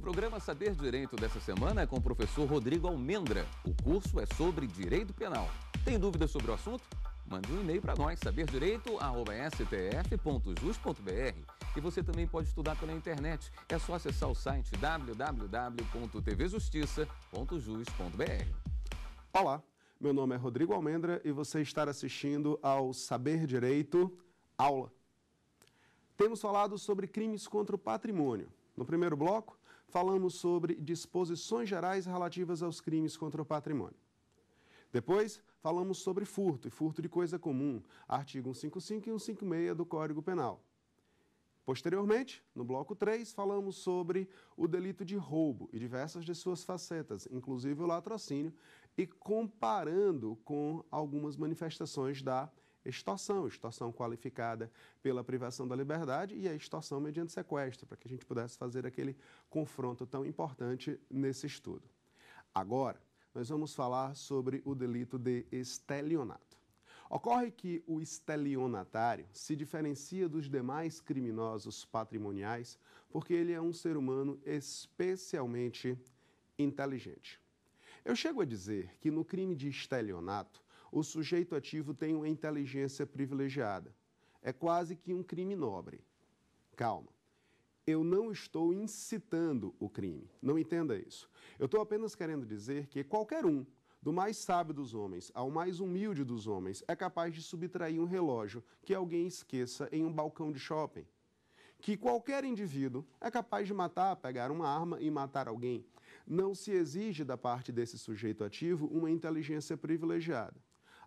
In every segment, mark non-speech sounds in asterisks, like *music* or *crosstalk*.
O programa Saber Direito dessa semana é com o professor Rodrigo Almendra. O curso é sobre direito penal. Tem dúvidas sobre o assunto? Mande um e-mail para nós, saberdireito.stf.jus.br. E você também pode estudar pela internet. É só acessar o site www.tvjustiça.jus.br. Olá, meu nome é Rodrigo Almendra e você está assistindo ao Saber Direito Aula. Temos falado sobre crimes contra o patrimônio. No primeiro bloco, falamos sobre disposições gerais relativas aos crimes contra o patrimônio. Depois, falamos sobre furto e furto de coisa comum, artigo 155 e 156 do Código Penal. Posteriormente, no bloco 3, falamos sobre o delito de roubo e diversas de suas facetas, inclusive o latrocínio, e comparando com algumas manifestações da extorsão, extorsão qualificada pela privação da liberdade e a extorsão mediante sequestro, para que a gente pudesse fazer aquele confronto tão importante nesse estudo. Agora, nós vamos falar sobre o delito de estelionato. Ocorre que o estelionatário se diferencia dos demais criminosos patrimoniais porque ele é um ser humano especialmente inteligente. Eu chego a dizer que no crime de estelionato, o sujeito ativo tem uma inteligência privilegiada. É quase que um crime nobre. Calma. Eu não estou incitando o crime. Não entenda isso. Eu estou apenas querendo dizer que qualquer um, do mais sábio dos homens ao mais humilde dos homens, é capaz de subtrair um relógio que alguém esqueça em um balcão de shopping. Que qualquer indivíduo é capaz de matar, pegar uma arma e matar alguém. Não se exige da parte desse sujeito ativo uma inteligência privilegiada.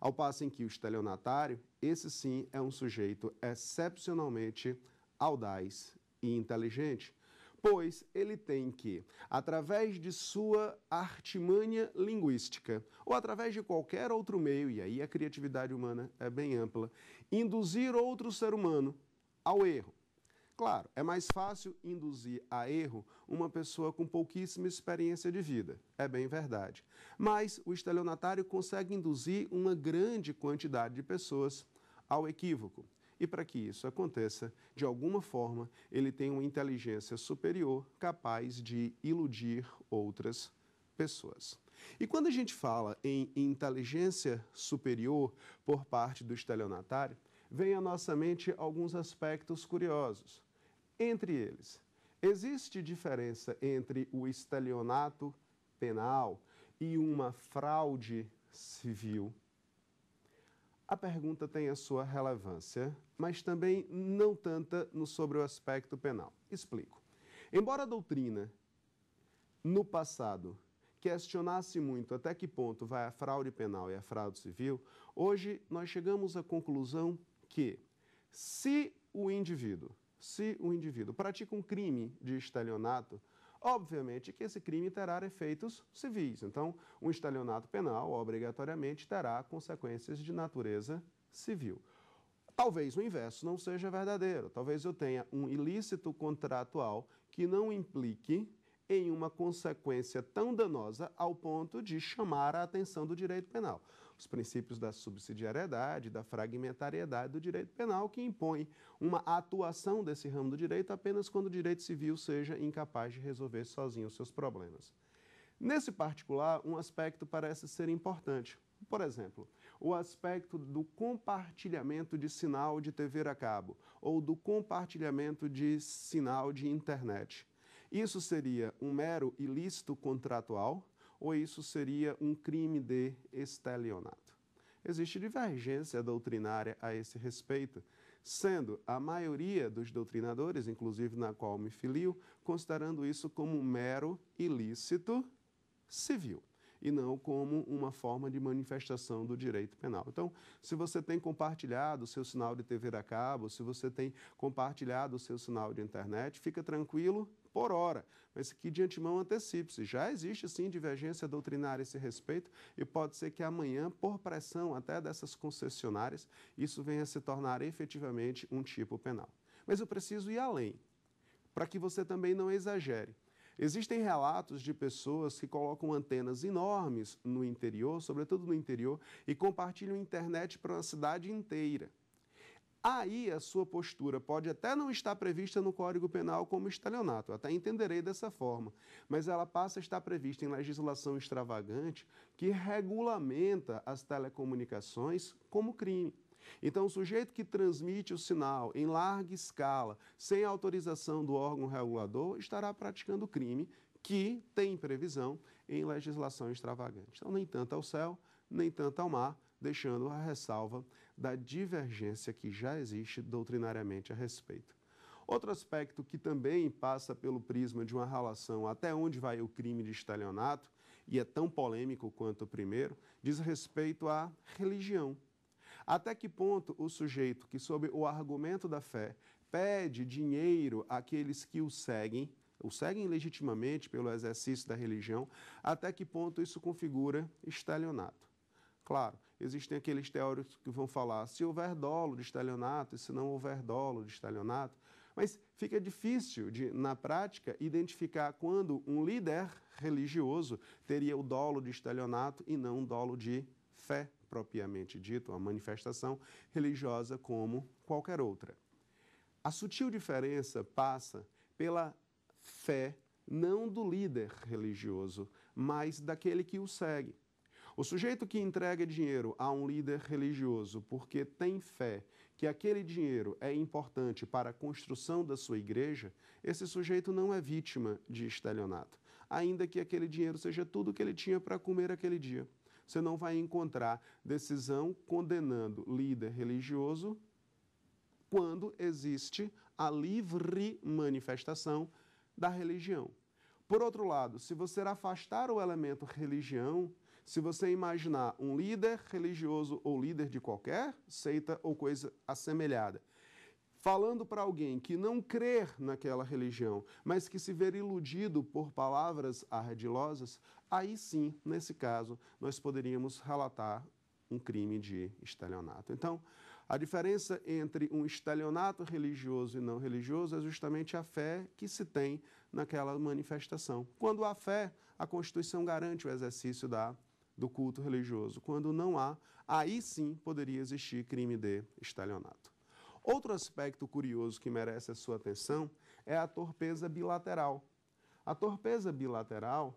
Ao passo em que o estelionatário, esse sim é um sujeito excepcionalmente audaz e inteligente, pois ele tem que, através de sua artimanha linguística, ou através de qualquer outro meio, e aí a criatividade humana é bem ampla, induzir outro ser humano ao erro, Claro, é mais fácil induzir a erro uma pessoa com pouquíssima experiência de vida, é bem verdade. Mas o estelionatário consegue induzir uma grande quantidade de pessoas ao equívoco. E para que isso aconteça, de alguma forma, ele tem uma inteligência superior capaz de iludir outras pessoas. E quando a gente fala em inteligência superior por parte do estelionatário, vem à nossa mente alguns aspectos curiosos entre eles. Existe diferença entre o estelionato penal e uma fraude civil? A pergunta tem a sua relevância, mas também não tanta no sobre o aspecto penal. Explico. Embora a doutrina no passado questionasse muito até que ponto vai a fraude penal e a fraude civil, hoje nós chegamos à conclusão que se o indivíduo se o indivíduo pratica um crime de estelionato, obviamente que esse crime terá efeitos civis. Então, um estelionato penal, obrigatoriamente, terá consequências de natureza civil. Talvez o inverso não seja verdadeiro. Talvez eu tenha um ilícito contratual que não implique em uma consequência tão danosa ao ponto de chamar a atenção do direito penal os princípios da subsidiariedade, da fragmentariedade do direito penal, que impõe uma atuação desse ramo do direito apenas quando o direito civil seja incapaz de resolver sozinho os seus problemas. Nesse particular, um aspecto parece ser importante. Por exemplo, o aspecto do compartilhamento de sinal de TV a cabo ou do compartilhamento de sinal de internet. Isso seria um mero ilícito contratual, ou isso seria um crime de estelionato. Existe divergência doutrinária a esse respeito, sendo a maioria dos doutrinadores, inclusive na qual me filio, considerando isso como um mero ilícito civil e não como uma forma de manifestação do direito penal. Então, se você tem compartilhado o seu sinal de TV a cabo, se você tem compartilhado o seu sinal de internet, fica tranquilo por hora, mas que de antemão antecipe-se. Já existe sim divergência doutrinária a esse respeito e pode ser que amanhã, por pressão até dessas concessionárias, isso venha a se tornar efetivamente um tipo penal. Mas eu preciso ir além, para que você também não exagere. Existem relatos de pessoas que colocam antenas enormes no interior, sobretudo no interior, e compartilham internet para uma cidade inteira aí a sua postura pode até não estar prevista no Código Penal como estalionato, até entenderei dessa forma, mas ela passa a estar prevista em legislação extravagante que regulamenta as telecomunicações como crime. Então, o sujeito que transmite o sinal em larga escala, sem autorização do órgão regulador, estará praticando crime que tem previsão em legislação extravagante. Então, nem tanto ao céu, nem tanto ao mar, deixando a ressalva da divergência que já existe doutrinariamente a respeito. Outro aspecto que também passa pelo prisma de uma relação até onde vai o crime de estelionato, e é tão polêmico quanto o primeiro, diz respeito à religião. Até que ponto o sujeito que, sob o argumento da fé, pede dinheiro àqueles que o seguem, o seguem legitimamente pelo exercício da religião, até que ponto isso configura estelionato? Claro, existem aqueles teóricos que vão falar se houver dolo de estelionato e se não houver dolo de estelionato. Mas fica difícil, de, na prática, identificar quando um líder religioso teria o dolo de estelionato e não o dolo de fé, propriamente dito, uma manifestação religiosa como qualquer outra. A sutil diferença passa pela fé não do líder religioso, mas daquele que o segue. O sujeito que entrega dinheiro a um líder religioso porque tem fé que aquele dinheiro é importante para a construção da sua igreja, esse sujeito não é vítima de estelionato, ainda que aquele dinheiro seja tudo que ele tinha para comer aquele dia. Você não vai encontrar decisão condenando líder religioso quando existe a livre manifestação da religião. Por outro lado, se você afastar o elemento religião, se você imaginar um líder religioso ou líder de qualquer seita ou coisa assemelhada, falando para alguém que não crer naquela religião, mas que se ver iludido por palavras ardilosas, aí sim, nesse caso, nós poderíamos relatar um crime de estelionato. Então, a diferença entre um estelionato religioso e não religioso é justamente a fé que se tem naquela manifestação. Quando há fé, a Constituição garante o exercício da do culto religioso. Quando não há, aí sim poderia existir crime de estalionato. Outro aspecto curioso que merece a sua atenção é a torpeza bilateral. A torpeza bilateral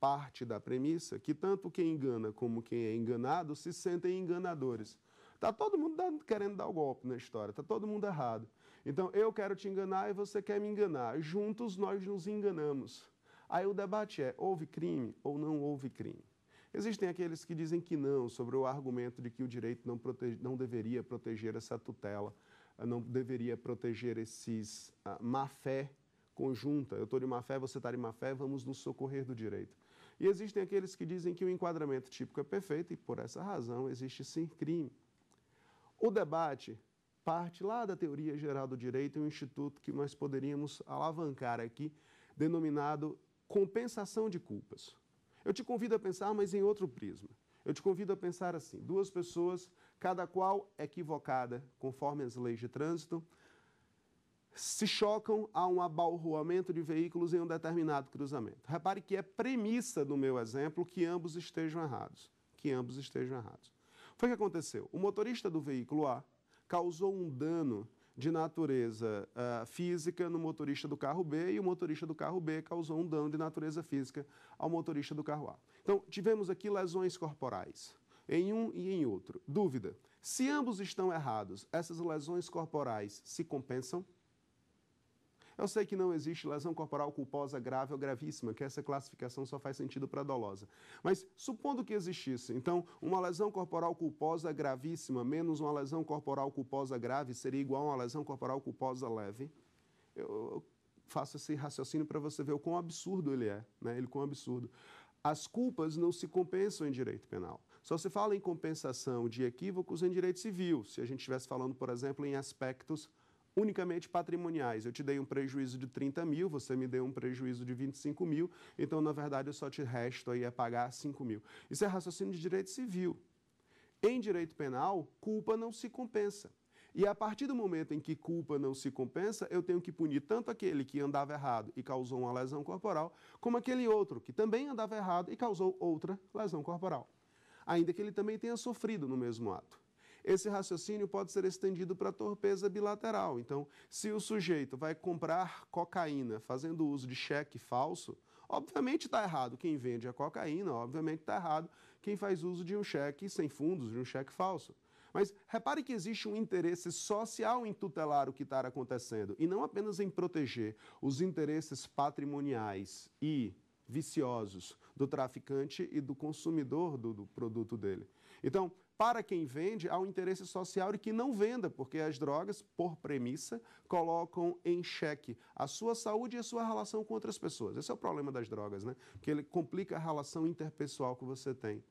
parte da premissa que tanto quem engana como quem é enganado se sentem enganadores. Tá todo mundo querendo dar o golpe na história, tá todo mundo errado. Então eu quero te enganar e você quer me enganar. Juntos nós nos enganamos. Aí o debate é: houve crime ou não houve crime? Existem aqueles que dizem que não, sobre o argumento de que o direito não, protege, não deveria proteger essa tutela, eh, não deveria proteger esses uh, ah, má-fé conjunta. Eu estou de má-fé, você está de má-fé, vamos nos socorrer do direito. E existem aqueles que dizem que o enquadramento típico é perfeito e, por essa razão, existe sim crime. O debate parte lá da teoria geral do direito, um instituto que nós poderíamos alavancar aqui, denominado compensação de culpas. Eu te convido a pensar, mas em outro prisma. Eu te convido a pensar assim: duas pessoas, cada qual equivocada conforme as leis de trânsito, se chocam a um abalroamento de veículos em um determinado cruzamento. Repare que é premissa do meu exemplo que ambos estejam errados. Que ambos estejam errados. Foi o que aconteceu. O motorista do veículo A causou um dano de natureza uh, física no motorista do carro B e o motorista do carro B causou um dano de natureza física ao motorista do carro A. Então, tivemos aqui lesões corporais em um e em outro. Dúvida: se ambos estão errados, essas lesões corporais se compensam? Eu sei que não existe lesão corporal culposa grave ou gravíssima, que essa classificação só faz sentido para dolosa. Mas supondo que existisse, então, uma lesão corporal culposa gravíssima menos uma lesão corporal culposa grave seria igual a uma lesão corporal culposa leve. Eu faço esse raciocínio para você ver o quão absurdo ele é, né? Ele quão absurdo. As culpas não se compensam em direito penal. Só se fala em compensação de equívocos em direito civil, se a gente estivesse falando, por exemplo, em aspectos unicamente patrimoniais. Eu te dei um prejuízo de 30 mil, você me deu um prejuízo de 25 mil, então, na verdade, eu só te resto aí a pagar 5 mil. Isso é raciocínio de direito civil. Em direito penal, culpa não se compensa. E a partir do momento em que culpa não se compensa, eu tenho que punir tanto aquele que andava errado e causou uma lesão corporal, como aquele outro que também andava errado e causou outra lesão corporal, ainda que ele também tenha sofrido no mesmo ato. Esse raciocínio pode ser estendido para a torpeza bilateral. Então, se o sujeito vai comprar cocaína fazendo uso de cheque falso, obviamente está errado quem vende a cocaína, obviamente está errado quem faz uso de um cheque sem fundos, de um cheque falso. Mas repare que existe um interesse social em tutelar o que está acontecendo e não apenas em proteger os interesses patrimoniais e viciosos do traficante e do consumidor do, do produto dele. Então, para quem vende, há um interesse social e que não venda, porque as drogas, por premissa, colocam em xeque a sua saúde e a sua relação com outras pessoas. Esse é o problema das drogas, né? Porque ele complica a relação interpessoal que você tem.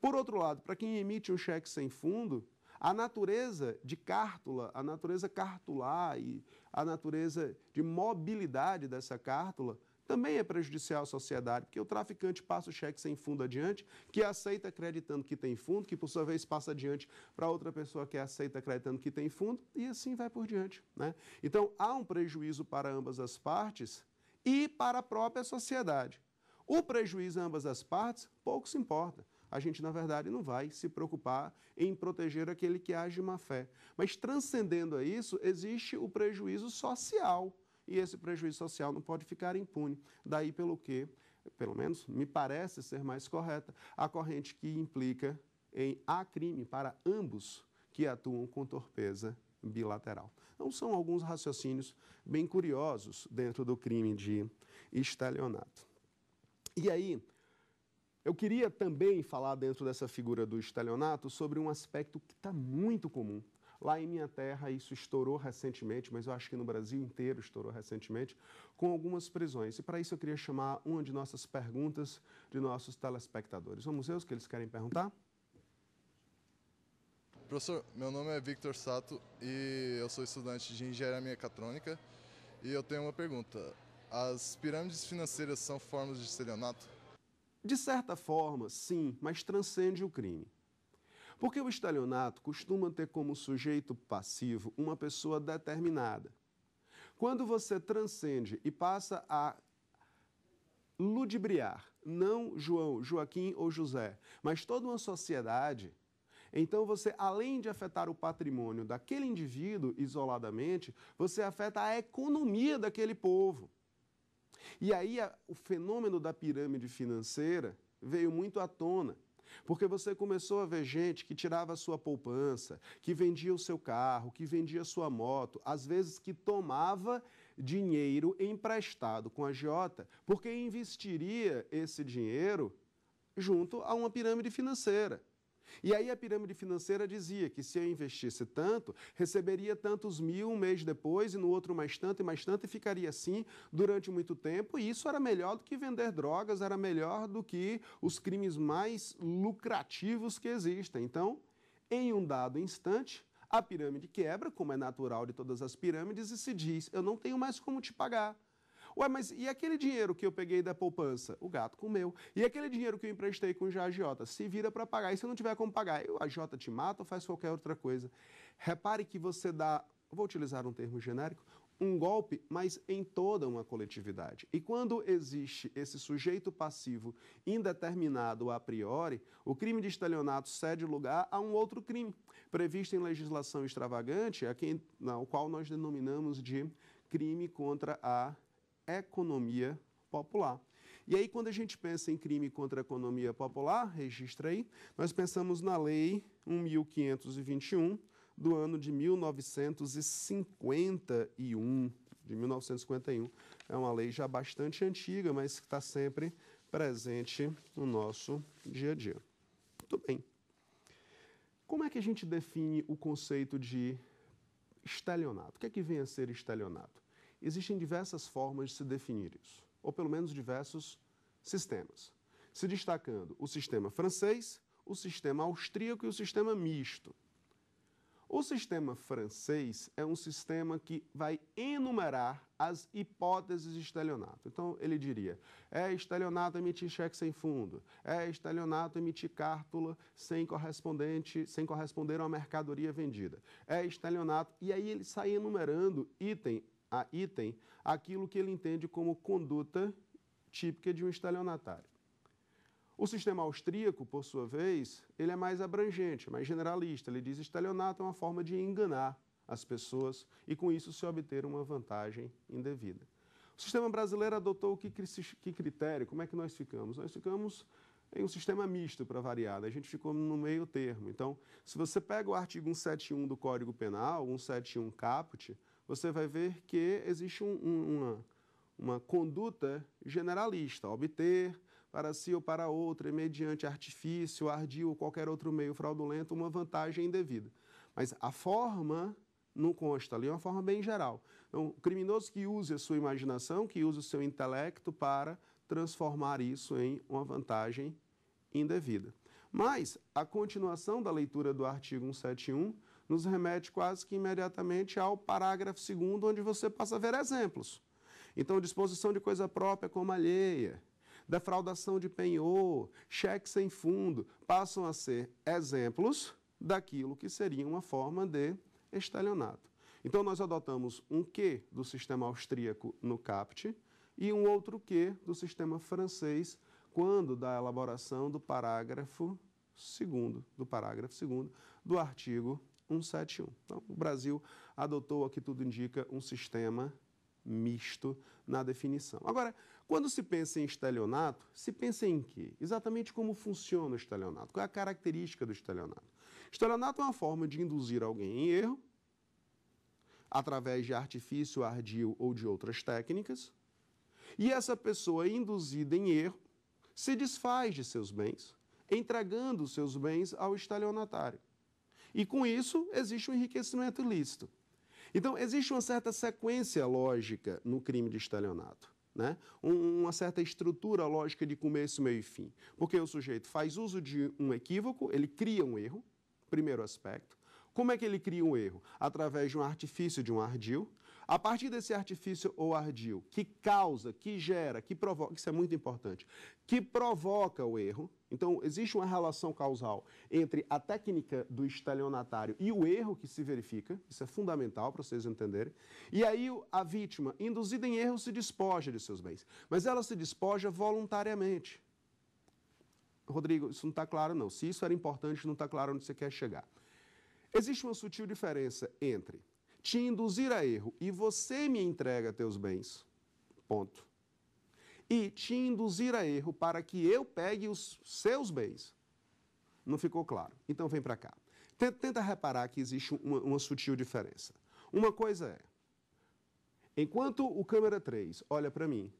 Por outro lado, para quem emite um cheque sem fundo, a natureza de cártula, a natureza cartular e a natureza de mobilidade dessa cártula também é prejudicial à sociedade, porque o traficante passa o cheque sem fundo adiante, que aceita acreditando que tem fundo, que por sua vez passa adiante para outra pessoa que aceita acreditando que tem fundo, e assim vai por diante. Né? Então, há um prejuízo para ambas as partes e para a própria sociedade. O prejuízo a ambas as partes pouco se importa a gente, na verdade, não vai se preocupar em proteger aquele que age de má fé. Mas transcendendo a isso, existe o prejuízo social e esse prejuízo social não pode ficar impune. Daí pelo que, pelo menos me parece ser mais correta, a corrente que implica em a crime para ambos que atuam com torpeza bilateral. Então são alguns raciocínios bem curiosos dentro do crime de estelionato. E aí, eu queria também falar dentro dessa figura do estelionato sobre um aspecto que está muito comum Lá em minha terra, isso estourou recentemente, mas eu acho que no Brasil inteiro estourou recentemente, com algumas prisões. E para isso eu queria chamar uma de nossas perguntas de nossos telespectadores. Vamos ver os que eles querem perguntar? Professor, meu nome é Victor Sato e eu sou estudante de engenharia mecatrônica e eu tenho uma pergunta. As pirâmides financeiras são formas de estelionato? De certa forma, sim, mas transcende o crime. Porque o estalionato costuma ter como sujeito passivo uma pessoa determinada. Quando você transcende e passa a ludibriar, não João, Joaquim ou José, mas toda uma sociedade, então você, além de afetar o patrimônio daquele indivíduo isoladamente, você afeta a economia daquele povo. E aí a, o fenômeno da pirâmide financeira veio muito à tona. Porque você começou a ver gente que tirava a sua poupança, que vendia o seu carro, que vendia a sua moto, às vezes que tomava dinheiro emprestado com a Jota, porque investiria esse dinheiro junto a uma pirâmide financeira. E aí a pirâmide financeira dizia que se eu investisse tanto, receberia tantos mil um mês depois e no outro mais tanto e mais tanto e ficaria assim durante muito tempo. E isso era melhor do que vender drogas, era melhor do que os crimes mais lucrativos que existem. Então, em um dado instante, a pirâmide quebra, como é natural de todas as pirâmides, e se diz: eu não tenho mais como te pagar. Ué, mas e aquele dinheiro que eu peguei da poupança? O gato comeu. E aquele dinheiro que eu emprestei com o agiota? Se vira para pagar. E se não tiver como pagar, o agiota te mata ou faz qualquer outra coisa. Repare que você dá, vou utilizar um termo genérico, um golpe, mas em toda uma coletividade. E quando existe esse sujeito passivo indeterminado a priori, o crime de estelionato cede lugar a um outro crime, previsto em legislação extravagante, a quem, não, qual nós denominamos de crime contra a economia popular. E aí, quando a gente pensa em crime contra a economia popular, registra aí, nós pensamos na Lei 1521 do ano de 1951. De 1951. É uma lei já bastante antiga, mas que está sempre presente no nosso dia a dia. Muito bem. Como é que a gente define o conceito de estelionato? O que é que vem a ser estelionato? Existem diversas formas de se definir isso, ou pelo menos diversos sistemas, se destacando o sistema francês, o sistema austríaco e o sistema misto. O sistema francês é um sistema que vai enumerar as hipóteses de estelionato. Então, ele diria: é estelionato emitir cheque sem fundo, é estelionato emitir cártula sem, correspondente, sem corresponder a uma mercadoria vendida, é estelionato. E aí ele sai enumerando item a item aquilo que ele entende como conduta típica de um estelionatário. O sistema austríaco, por sua vez, ele é mais abrangente, mais generalista. Ele diz estelionato é uma forma de enganar as pessoas e, com isso, se obter uma vantagem indevida. O sistema brasileiro adotou que, que critério? Como é que nós ficamos? Nós ficamos em um sistema misto para variar, né? a gente ficou no meio termo. Então, se você pega o artigo 171 do Código Penal, 171 caput, você vai ver que existe um, uma, uma conduta generalista, obter para si ou para outra, mediante artifício, ardil ou qualquer outro meio fraudulento, uma vantagem indevida. Mas a forma não consta ali, é uma forma bem geral. Então, é o criminoso que use a sua imaginação, que use o seu intelecto para transformar isso em uma vantagem indevida. Mas a continuação da leitura do artigo 171 nos remete quase que imediatamente ao parágrafo 2, onde você passa a ver exemplos. Então, disposição de coisa própria como alheia, defraudação de penhor, cheque sem fundo, passam a ser exemplos daquilo que seria uma forma de estelionato. Então, nós adotamos um que do sistema austríaco no CAPT e um outro que do sistema francês quando da elaboração do parágrafo segundo, do parágrafo segundo do artigo 171. Então, o Brasil adotou, aqui tudo indica, um sistema misto na definição. Agora, quando se pensa em estelionato, se pensa em quê? Exatamente como funciona o estelionato, qual é a característica do estelionato. Estelionato é uma forma de induzir alguém em erro, através de artifício ardil ou de outras técnicas, e essa pessoa induzida em erro se desfaz de seus bens, entregando seus bens ao estelionatário. E com isso, existe um enriquecimento ilícito. Então, existe uma certa sequência lógica no crime de estelionato. Né? Um, uma certa estrutura lógica de começo, meio e fim. Porque o sujeito faz uso de um equívoco, ele cria um erro, primeiro aspecto. Como é que ele cria um erro? Através de um artifício, de um ardil, a partir desse artifício ou ardil, que causa, que gera, que provoca, isso é muito importante, que provoca o erro. Então, existe uma relação causal entre a técnica do estelionatário e o erro que se verifica. Isso é fundamental para vocês entenderem. E aí, a vítima, induzida em erro, se despoja de seus bens. Mas ela se despoja voluntariamente. Rodrigo, isso não está claro, não. Se isso era importante, não está claro onde você quer chegar. Existe uma sutil diferença entre te induzir a erro e você me entrega teus bens. Ponto. E te induzir a erro para que eu pegue os seus bens. Não ficou claro. Então vem para cá. Tenta reparar que existe uma, uma sutil diferença. Uma coisa é, enquanto o câmera 3 olha para mim,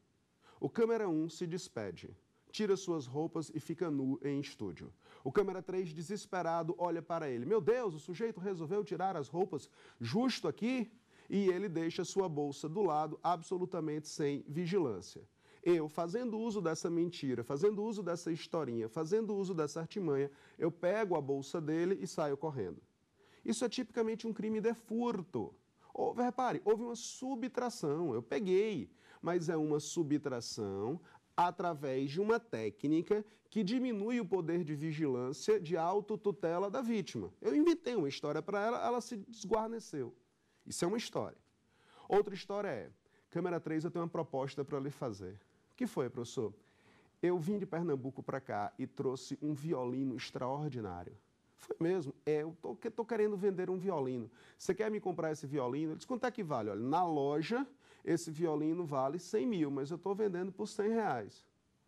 o câmera 1 se despede, tira suas roupas e fica nu em estúdio. O câmera 3, desesperado, olha para ele. Meu Deus, o sujeito resolveu tirar as roupas justo aqui e ele deixa sua bolsa do lado, absolutamente sem vigilância. Eu, fazendo uso dessa mentira, fazendo uso dessa historinha, fazendo uso dessa artimanha, eu pego a bolsa dele e saio correndo. Isso é tipicamente um crime de furto. Houve, repare, houve uma subtração. Eu peguei, mas é uma subtração através de uma técnica que diminui o poder de vigilância de autotutela da vítima. Eu inventei uma história para ela, ela se desguarneceu. Isso é uma história. Outra história é: Câmara 3, eu tenho uma proposta para lhe fazer. O que foi, professor? Eu vim de Pernambuco para cá e trouxe um violino extraordinário. Foi mesmo? É, eu tô, tô, querendo vender um violino. Você quer me comprar esse violino? Ele disse, quanto é que vale? Olha, na loja esse violino vale 100 mil, mas eu estou vendendo por 100 reais.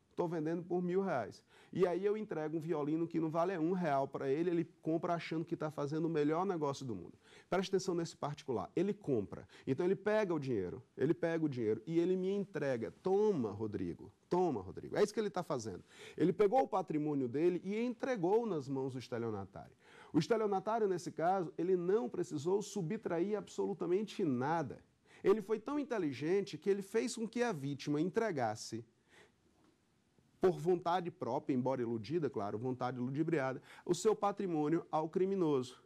Estou vendendo por mil reais. E aí eu entrego um violino que não vale um real para ele, ele compra achando que está fazendo o melhor negócio do mundo. Presta atenção nesse particular. Ele compra. Então ele pega o dinheiro, ele pega o dinheiro e ele me entrega. Toma, Rodrigo. Toma, Rodrigo. É isso que ele está fazendo. Ele pegou o patrimônio dele e entregou nas mãos do estelionatário. O estelionatário, nesse caso, ele não precisou subtrair absolutamente nada. Ele foi tão inteligente que ele fez com que a vítima entregasse, por vontade própria, embora iludida, claro, vontade ludibriada, o seu patrimônio ao criminoso.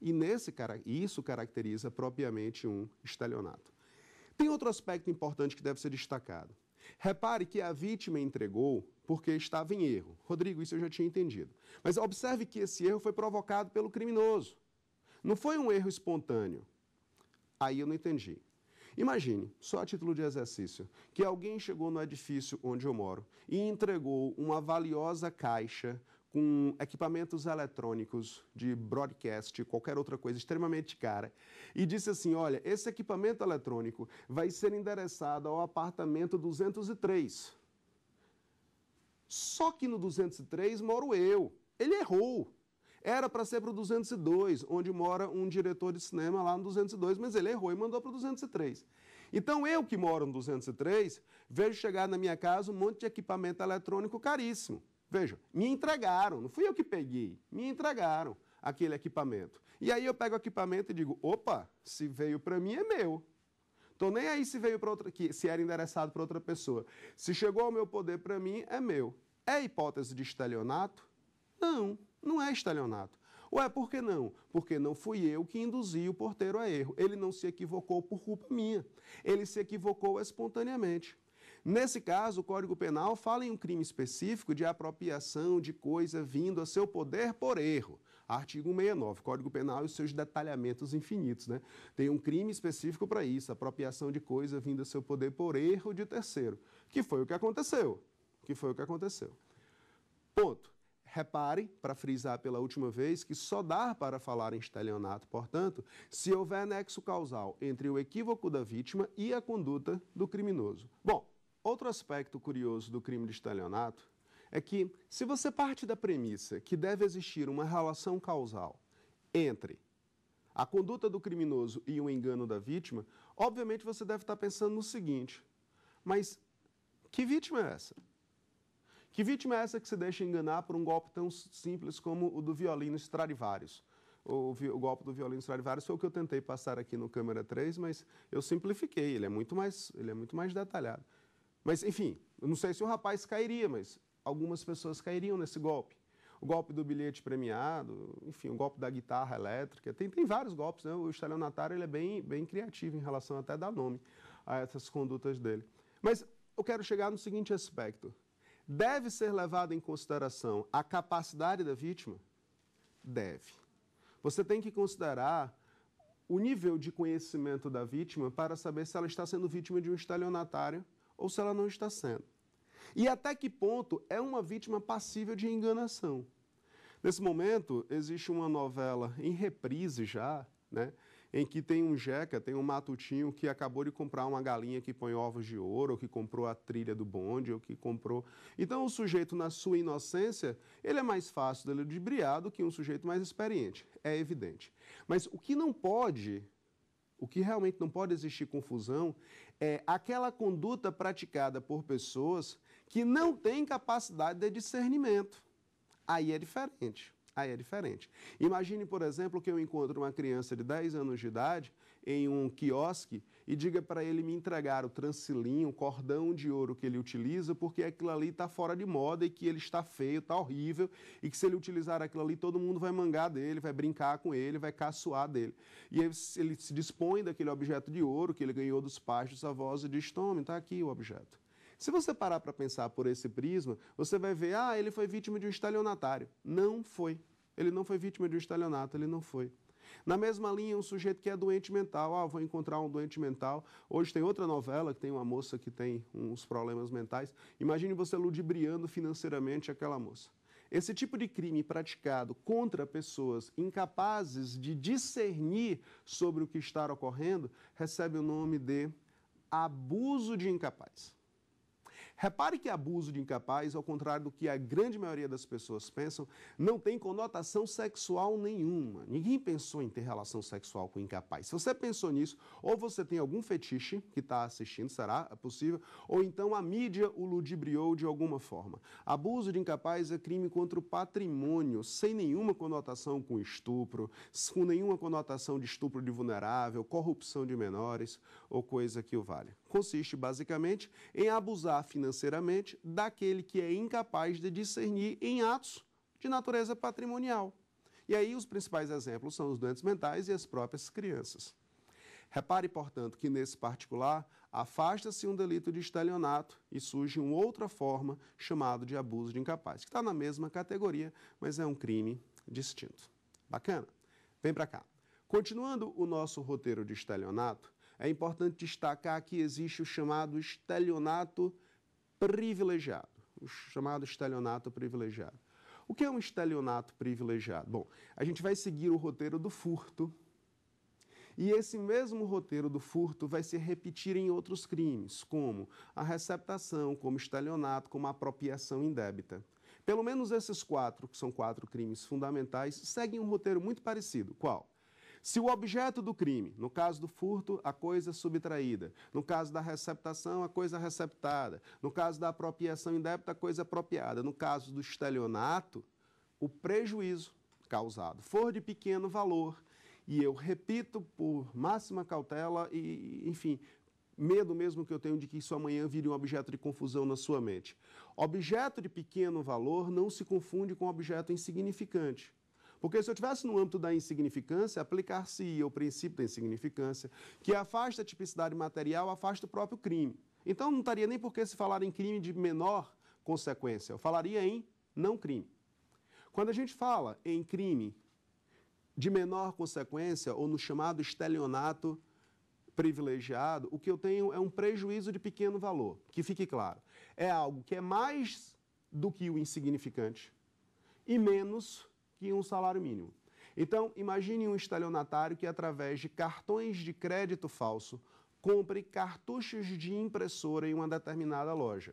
E nesse, isso caracteriza propriamente um estelionato. Tem outro aspecto importante que deve ser destacado. Repare que a vítima entregou porque estava em erro. Rodrigo, isso eu já tinha entendido. Mas observe que esse erro foi provocado pelo criminoso. Não foi um erro espontâneo. Aí eu não entendi. Imagine, só a título de exercício, que alguém chegou no edifício onde eu moro e entregou uma valiosa caixa com equipamentos eletrônicos de broadcast, qualquer outra coisa extremamente cara, e disse assim: Olha, esse equipamento eletrônico vai ser endereçado ao apartamento 203. Só que no 203 moro eu. Ele errou. Era para ser para o 202, onde mora um diretor de cinema lá no 202, mas ele errou e mandou para o 203. Então eu que moro no 203, vejo chegar na minha casa um monte de equipamento eletrônico caríssimo. Veja, me entregaram, não fui eu que peguei, me entregaram aquele equipamento. E aí eu pego o equipamento e digo, opa, se veio para mim é meu. Então nem aí se veio para outra, que se era endereçado para outra pessoa. Se chegou ao meu poder para mim é meu. É hipótese de estelionato? Não. Não é estelionato. Ué, por que não? Porque não fui eu que induzi o porteiro a erro. Ele não se equivocou por culpa minha. Ele se equivocou espontaneamente. Nesse caso, o Código Penal fala em um crime específico de apropriação de coisa vindo a seu poder por erro. Artigo 69, Código Penal e seus detalhamentos infinitos, né? Tem um crime específico para isso, apropriação de coisa vindo a seu poder por erro de terceiro, que foi o que aconteceu. Que foi o que aconteceu. Ponto. Repare, para frisar pela última vez, que só dá para falar em estelionato, portanto, se houver nexo causal entre o equívoco da vítima e a conduta do criminoso. Bom, outro aspecto curioso do crime de estelionato é que, se você parte da premissa que deve existir uma relação causal entre a conduta do criminoso e o engano da vítima, obviamente você deve estar pensando no seguinte: mas que vítima é essa? Que vítima é essa que se deixa enganar por um golpe tão simples como o do violino Stradivarius? O, o, golpe do violino Stradivarius foi o que eu tentei passar aqui no câmera 3, mas eu simplifiquei, ele é muito mais, ele é muito mais detalhado. Mas, enfim, eu não sei se o rapaz cairia, mas algumas pessoas cairiam nesse golpe. O golpe do bilhete premiado, enfim, o golpe da guitarra elétrica, tem, tem vários golpes, né? O estelionatário ele é bem, bem criativo em relação até a dar nome a essas condutas dele. Mas eu quero chegar no seguinte aspecto. Deve ser levada em consideração a capacidade da vítima? Deve. Você tem que considerar o nível de conhecimento da vítima para saber se ela está sendo vítima de um estelionatário ou se ela não está sendo. E até que ponto é uma vítima passível de enganação. Nesse momento, existe uma novela em reprise já, né, em que tem um jeca, tem um matutinho que acabou de comprar uma galinha que põe ovos de ouro, ou que comprou a trilha do bonde, ou que comprou. Então, o sujeito, na sua inocência, ele é mais fácil de ludibriar do que um sujeito mais experiente, é evidente. Mas o que não pode o que realmente não pode existir confusão é aquela conduta praticada por pessoas que não têm capacidade de discernimento. Aí é diferente. Aí é diferente. Imagine, por exemplo, que eu encontro uma criança de 10 anos de idade em um quiosque e diga para ele me entregar o transilinho, o cordão de ouro que ele utiliza, porque aquilo ali está fora de moda e que ele está feio, está horrível, e que se ele utilizar aquilo ali, todo mundo vai mangar dele, vai brincar com ele, vai caçoar dele. E ele se dispõe daquele objeto de ouro que ele ganhou dos pais dos avós e diz: tome, está aqui o objeto. Se você parar para pensar por esse prisma, você vai ver, ah, ele foi vítima de um estalionatário. Não foi. Ele não foi vítima de um estalionato, ele não foi. Na mesma linha, um sujeito que é doente mental, ah, vou encontrar um doente mental. Hoje tem outra novela que tem uma moça que tem uns problemas mentais. Imagine você ludibriando financeiramente aquela moça. Esse tipo de crime praticado contra pessoas incapazes de discernir sobre o que está ocorrendo recebe o nome de abuso de incapaz. Repare que abuso de incapaz, ao contrário do que a grande maioria das pessoas pensam, não tem conotação sexual nenhuma. Ninguém pensou em ter relação sexual com incapaz. Se você pensou nisso, ou você tem algum fetiche que está assistindo, será possível, ou então a mídia o ludibriou de alguma forma. Abuso de incapaz é crime contra o patrimônio, sem nenhuma conotação com estupro, com nenhuma conotação de estupro de vulnerável, corrupção de menores ou coisa que o valha consiste basicamente em abusar financeiramente daquele que é incapaz de discernir em atos de natureza patrimonial. E aí os principais exemplos são os doentes mentais e as próprias crianças. Repare, portanto, que nesse particular afasta-se um delito de estelionato e surge uma outra forma chamado de abuso de incapaz, que está na mesma categoria, mas é um crime distinto. Bacana? Vem para cá. Continuando o nosso roteiro de estelionato, é importante destacar que existe o chamado estelionato privilegiado, o chamado estelionato privilegiado. O que é um estelionato privilegiado? Bom, a gente vai seguir o roteiro do furto, e esse mesmo roteiro do furto vai se repetir em outros crimes, como a receptação, como estelionato, como apropriação indébita. Pelo menos esses quatro, que são quatro crimes fundamentais, seguem um roteiro muito parecido. Qual? Se o objeto do crime, no caso do furto, a coisa subtraída, no caso da receptação, a coisa receptada, no caso da apropriação indébita, a coisa apropriada, no caso do estelionato, o prejuízo causado for de pequeno valor, e eu repito por máxima cautela e, enfim, medo mesmo que eu tenho de que isso amanhã vire um objeto de confusão na sua mente. Objeto de pequeno valor não se confunde com objeto insignificante. Porque se eu tivesse no âmbito da insignificância, aplicar-se o princípio da insignificância, que afasta a tipicidade material, afasta o próprio crime. Então não estaria nem por que se falar em crime de menor consequência. Eu falaria em não crime. Quando a gente fala em crime de menor consequência ou no chamado estelionato privilegiado, o que eu tenho é um prejuízo de pequeno valor, que fique claro. É algo que é mais do que o insignificante e menos que um salário mínimo. Então, imagine um estelionatário que, através de cartões de crédito falso, compre cartuchos de impressora em uma determinada loja.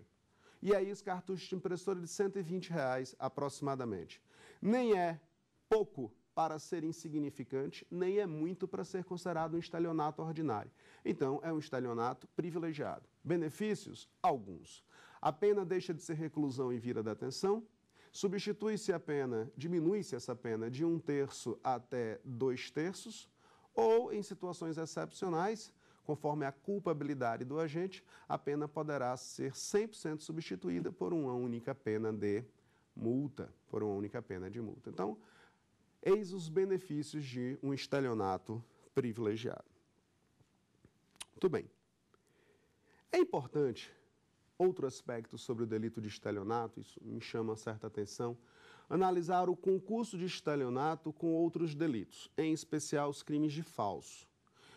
E aí, os cartuchos de impressora é de 120 reais aproximadamente. Nem é pouco para ser insignificante, nem é muito para ser considerado um estelionato ordinário. Então, é um estelionato privilegiado. Benefícios? Alguns. A pena deixa de ser reclusão e vira detenção, Substitui-se a pena, diminui-se essa pena de um terço até dois terços, ou, em situações excepcionais, conforme a culpabilidade do agente, a pena poderá ser 100% substituída por uma única pena de multa, por uma única pena de multa. Então, eis os benefícios de um estelionato privilegiado. Muito bem. É importante Outro aspecto sobre o delito de estelionato, isso me chama certa atenção, analisar o concurso de estelionato com outros delitos, em especial os crimes de falso.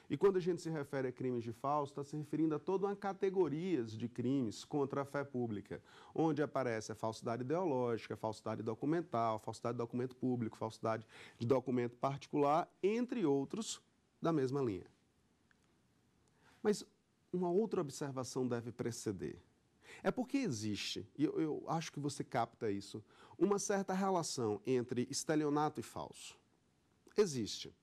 E quando a gente se refere a crimes de falso, está se referindo a toda uma categoria de crimes contra a fé pública, onde aparece a falsidade ideológica, a falsidade documental, a falsidade de documento público, falsidade de documento particular, entre outros da mesma linha. Mas uma outra observação deve preceder. É porque existe, e eu, eu acho que você capta isso, uma certa relação entre estelionato e falso. Existe.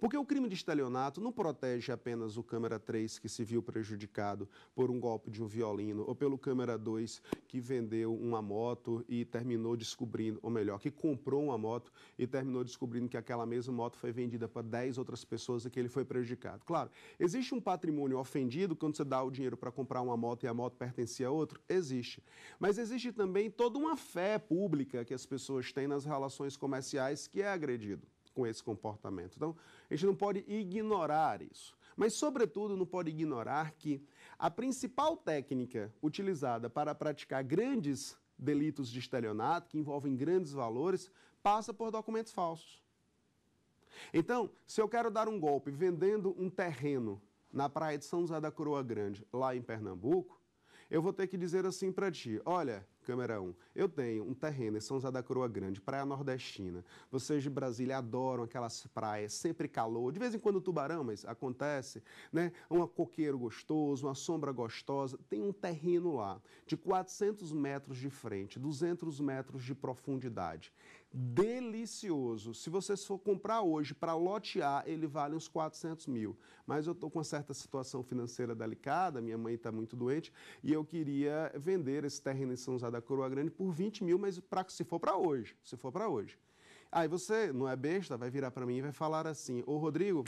Porque o crime de estelionato não protege apenas o câmera 3 que se viu prejudicado por um golpe de um violino ou pelo câmera 2 que vendeu uma moto e terminou descobrindo, ou melhor, que comprou uma moto e terminou descobrindo que aquela mesma moto foi vendida para 10 outras pessoas e que ele foi prejudicado. Claro, existe um patrimônio ofendido quando você dá o dinheiro para comprar uma moto e a moto pertencia a outro? Existe. Mas existe também toda uma fé pública que as pessoas têm nas relações comerciais que é agredido com esse comportamento. Então, a gente não pode ignorar isso. Mas, sobretudo, não pode ignorar que a principal técnica utilizada para praticar grandes delitos de estelionato, que envolvem grandes valores, passa por documentos falsos. Então, se eu quero dar um golpe vendendo um terreno na praia de São José da Coroa Grande, lá em Pernambuco, eu vou ter que dizer assim para ti: olha, Câmera 1. Eu tenho um terreno em São José da Coroa Grande, praia nordestina. Vocês de Brasília adoram aquelas praias, sempre calor, de vez em quando tubarão, mas acontece, né? Um coqueiro gostoso, uma sombra gostosa. Tem um terreno lá de 400 metros de frente, 200 metros de profundidade delicioso. Se você for comprar hoje para lotear, ele vale uns 400 mil. Mas eu estou com uma certa situação financeira delicada, minha mãe está muito doente e eu queria vender esse terreno em São José da Coroa Grande por 20 mil, mas pra, se for para hoje, se for para hoje. Aí você, não é besta, vai virar para mim e vai falar assim, ô Rodrigo,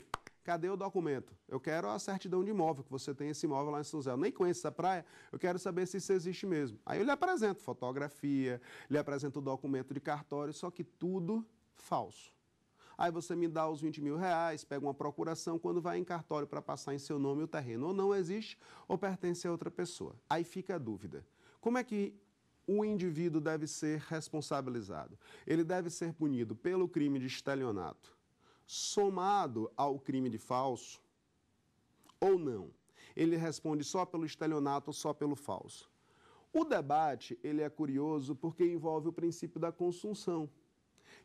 Cadê o documento? Eu quero a certidão de imóvel, que você tem esse imóvel lá em São José. Eu nem conheço essa praia, eu quero saber se isso existe mesmo. Aí eu lhe apresento fotografia, lhe apresento o documento de cartório, só que tudo falso. Aí você me dá os 20 mil reais, pega uma procuração, quando vai em cartório para passar em seu nome o terreno ou não existe ou pertence a outra pessoa. Aí fica a dúvida. Como é que o indivíduo deve ser responsabilizado? Ele deve ser punido pelo crime de estelionato somado ao crime de falso ou não. Ele responde só pelo estelionato ou só pelo falso. O debate ele é curioso porque envolve o princípio da consunção.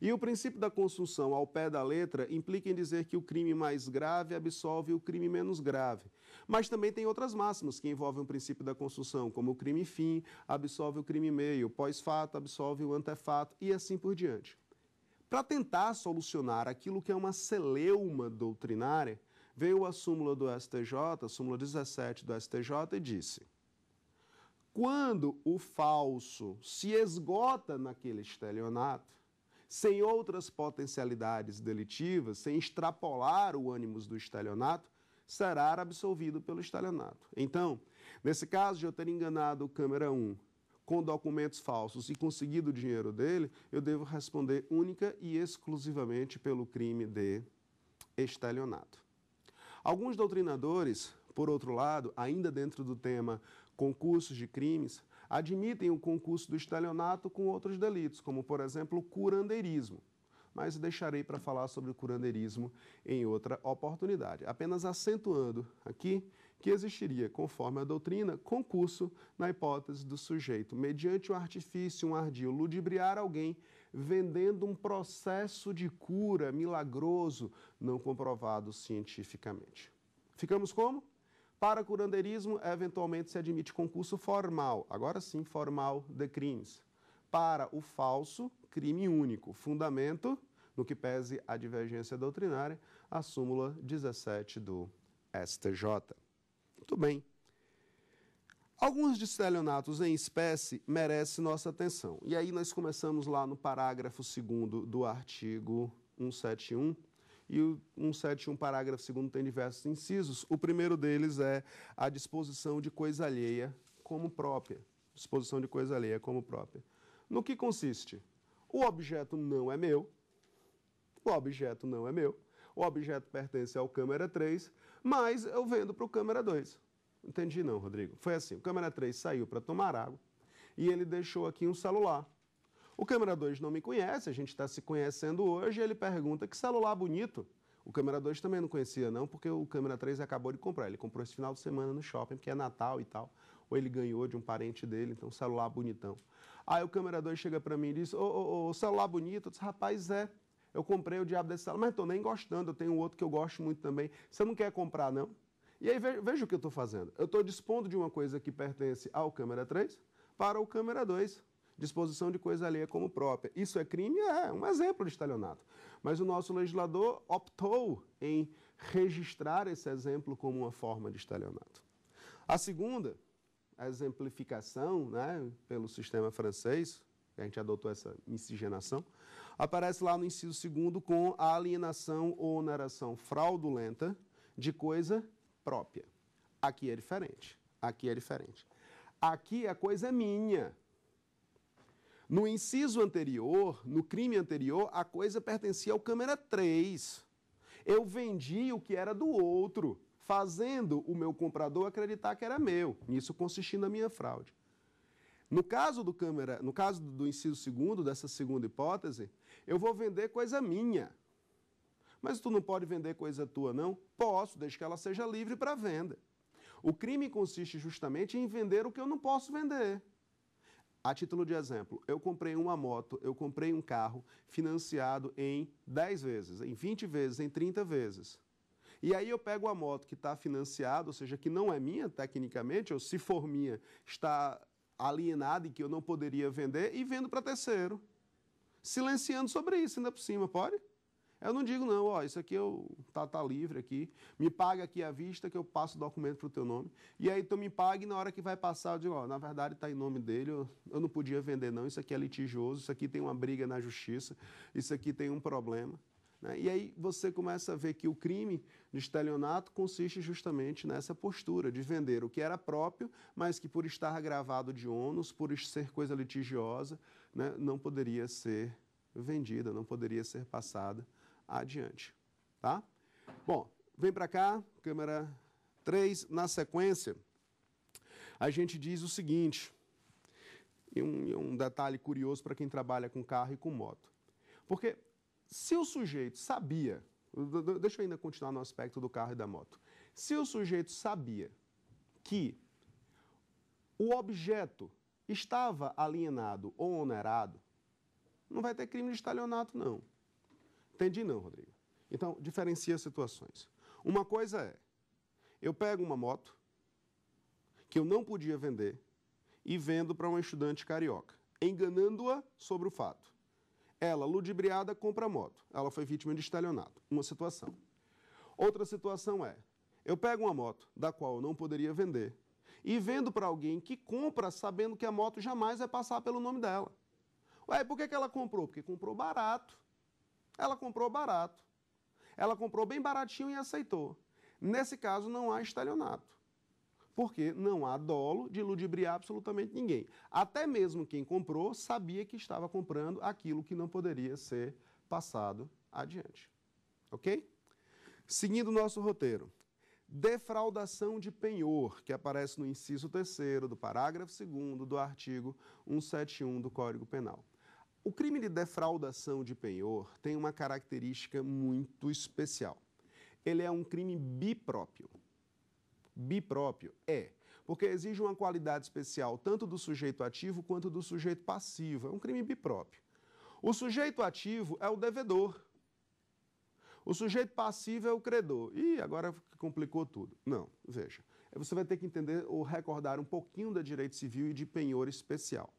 E o princípio da consunção ao pé da letra implica em dizer que o crime mais grave absolve o crime menos grave. Mas também tem outras máximas que envolvem o princípio da consunção, como o crime fim absolve o crime meio, pós-fato absolve o antefato e assim por diante. Para tentar solucionar aquilo que é uma celeuma doutrinária, veio a súmula do STJ, a súmula 17 do STJ, e disse: quando o falso se esgota naquele estelionato, sem outras potencialidades delitivas, sem extrapolar o ânimos do estelionato, será absolvido pelo estelionato. Então, nesse caso de eu ter enganado o câmera 1 com documentos falsos e conseguido o dinheiro dele, eu devo responder única e exclusivamente pelo crime de estelionato. Alguns doutrinadores, por outro lado, ainda dentro do tema concursos de crimes, admitem o concurso do estelionato com outros delitos, como, por exemplo, o curandeirismo. Mas deixarei para falar sobre o curandeirismo em outra oportunidade. Apenas acentuando aqui que existiria, conforme a doutrina, concurso na hipótese do sujeito, mediante o um artifício, um ardil, ludibriar alguém vendendo um processo de cura milagroso não comprovado cientificamente. Ficamos como? Para curanderismo, eventualmente se admite concurso formal, agora sim formal de crimes. Para o falso, crime único. Fundamento, no que pese a divergência doutrinária, a súmula 17 do STJ. Muito bem. Alguns destelionatos em espécie merecem nossa atenção. E aí nós começamos lá no parágrafo 2 do artigo 171. E o 171, parágrafo 2, tem diversos incisos. O primeiro deles é a disposição de coisa alheia como própria. Disposição de coisa alheia como própria. No que consiste? O objeto não é meu. O objeto não é meu o objeto pertence ao câmera 3, mas eu vendo para o câmera 2. Entendi não, Rodrigo. Foi assim, o câmera 3 saiu para tomar água e ele deixou aqui um celular. O câmera 2 não me conhece, a gente está se conhecendo hoje, e ele pergunta que celular bonito. O câmera 2 também não conhecia não, porque o câmera 3 acabou de comprar. Ele comprou esse final de semana no shopping, porque é Natal e tal. Ou ele ganhou de um parente dele, então celular bonitão. Aí o câmera 2 chega para mim e diz, ô, ô, ô, celular bonito. Eu disse, rapaz, é. Eu comprei o Diabo desse salão, mas estou nem gostando, eu tenho outro que eu gosto muito também. Você não quer comprar, não? E aí veja, veja o que eu estou fazendo. Eu estou dispondo de uma coisa que pertence ao câmera 3 para o câmera 2. Disposição de coisa alheia como própria. Isso é crime? É, um exemplo de estalionato. Mas o nosso legislador optou em registrar esse exemplo como uma forma de estalionato. A segunda, a exemplificação né, pelo sistema francês, a gente adotou essa miscigenação, aparece lá no inciso segundo com a alienação ou oneração fraudulenta de coisa própria. Aqui é diferente. Aqui é diferente. Aqui a coisa é minha. No inciso anterior, no crime anterior, a coisa pertencia ao câmera 3. Eu vendi o que era do outro, fazendo o meu comprador acreditar que era meu. Isso consistia na minha fraude. No caso do câmera, no caso do inciso segundo, dessa segunda hipótese, eu vou vender coisa minha. Mas tu não pode vender coisa tua, não? Posso, desde que ela seja livre para venda. O crime consiste justamente em vender o que eu não posso vender. A título de exemplo, eu comprei uma moto, eu comprei um carro financiado em 10 vezes, em 20 vezes, em 30 vezes. E aí eu pego a moto que está financiada, ou seja, que não é minha tecnicamente, ou se for minha, está alienada e que eu não poderia vender e vendo para terceiro. Silenciando sobre isso, ainda por cima, pode? Eu não digo, não, ó, isso aqui eu tá, tá livre aqui, me paga aqui à vista que eu passo o documento para o teu nome. E aí tu me paga e na hora que vai passar, eu digo, ó, na verdade está em nome dele, eu, eu não podia vender não, isso aqui é litigioso, isso aqui tem uma briga na justiça, isso aqui tem um problema. Né? E aí você começa a ver que o crime de estelionato consiste justamente nessa postura de vender o que era próprio, mas que por estar agravado de ônus, por ser coisa litigiosa, né, não poderia ser vendida, não poderia ser passada adiante. Tá? Bom, vem para cá, câmera 3. Na sequência, a gente diz o seguinte, e um, um detalhe curioso para quem trabalha com carro e com moto. Porque se o sujeito sabia, deixa eu ainda continuar no aspecto do carro e da moto. Se o sujeito sabia que o objeto estava alienado ou onerado, não vai ter crime de estalionato, não. Entendi não, Rodrigo. Então, diferencia as situações. Uma coisa é, eu pego uma moto que eu não podia vender e vendo para um estudante carioca, enganando-a sobre o fato. Ela, ludibriada, compra moto. Ela foi vítima de estelionato. Uma situação. Outra situação é: eu pego uma moto da qual eu não poderia vender e vendo para alguém que compra sabendo que a moto jamais vai passar pelo nome dela. Ué, por que, que ela comprou? Porque comprou barato. Ela comprou barato. Ela comprou bem baratinho e aceitou. Nesse caso, não há estelionato porque não há dolo de ludibriar absolutamente ninguém. Até mesmo quem comprou sabia que estava comprando aquilo que não poderia ser passado adiante. Ok? Seguindo nosso roteiro. Defraudação de penhor, que aparece no inciso 3 do parágrafo 2 do artigo 171 do Código Penal. O crime de defraudação de penhor tem uma característica muito especial. Ele é um crime bipróprio bipróprio? É, porque exige uma qualidade especial tanto do sujeito ativo quanto do sujeito passivo. É um crime bipróprio. O sujeito ativo é o devedor. O sujeito passivo é o credor. E agora complicou tudo. Não, veja. É, você vai ter que entender ou recordar um pouquinho da direito civil e de penhor especial.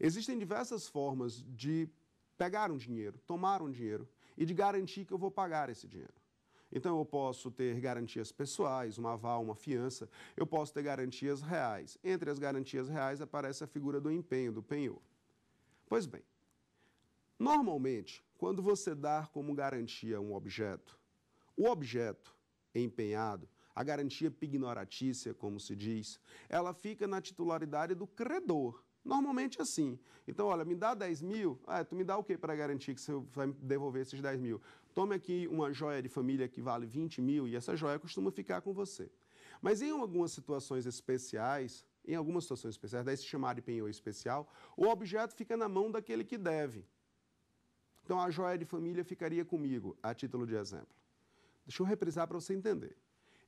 Existem diversas formas de pegar um dinheiro, tomar um dinheiro e de garantir que eu vou pagar esse dinheiro. Então eu posso ter garantias pessoais, uma aval, uma fiança, eu posso ter garantias reais. Entre as garantias reais aparece a figura do empenho, do penhor. Pois bem, normalmente, quando você dá como garantia um objeto, o objeto empenhado, a garantia pignoratícia, como se diz, ela fica na titularidade do credor. Normalmente é assim. Então, olha, me dá 10 mil, ah, tu me dá o quê para garantir que você vai me devolver esses 10 mil? Tome aqui uma joia de família que vale 20 mil e essa joia costuma ficar com você. Mas em algumas situações especiais, em algumas situações especiais, daí se chamar de penhor especial, o objeto fica na mão daquele que deve. Então a joia de família ficaria comigo, a título de exemplo. Deixa eu reprisar para você entender.